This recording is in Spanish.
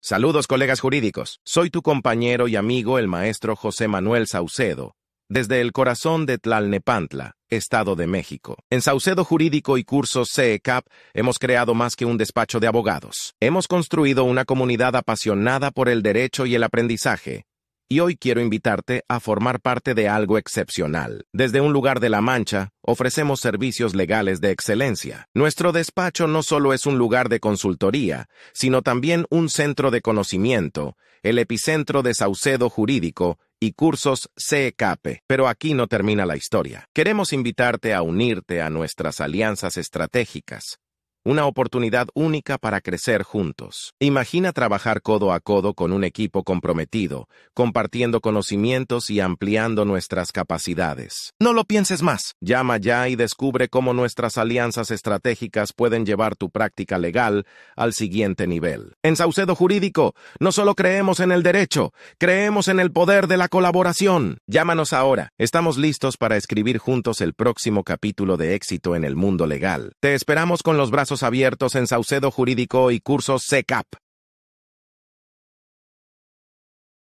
Saludos colegas jurídicos, soy tu compañero y amigo el maestro José Manuel Saucedo, desde el corazón de Tlalnepantla, Estado de México. En Saucedo Jurídico y Cursos CECAP hemos creado más que un despacho de abogados. Hemos construido una comunidad apasionada por el derecho y el aprendizaje, y hoy quiero invitarte a formar parte de algo excepcional. Desde un lugar de La Mancha, ofrecemos servicios legales de excelencia. Nuestro despacho no solo es un lugar de consultoría, sino también un centro de conocimiento, el epicentro de Saucedo Jurídico y cursos CEKP. E. Pero aquí no termina la historia. Queremos invitarte a unirte a nuestras alianzas estratégicas una oportunidad única para crecer juntos. Imagina trabajar codo a codo con un equipo comprometido, compartiendo conocimientos y ampliando nuestras capacidades. No lo pienses más. Llama ya y descubre cómo nuestras alianzas estratégicas pueden llevar tu práctica legal al siguiente nivel. En Saucedo Jurídico, no solo creemos en el derecho, creemos en el poder de la colaboración. Llámanos ahora. Estamos listos para escribir juntos el próximo capítulo de éxito en el mundo legal. Te esperamos con los brazos abiertos en Saucedo Jurídico y cursos CECAP.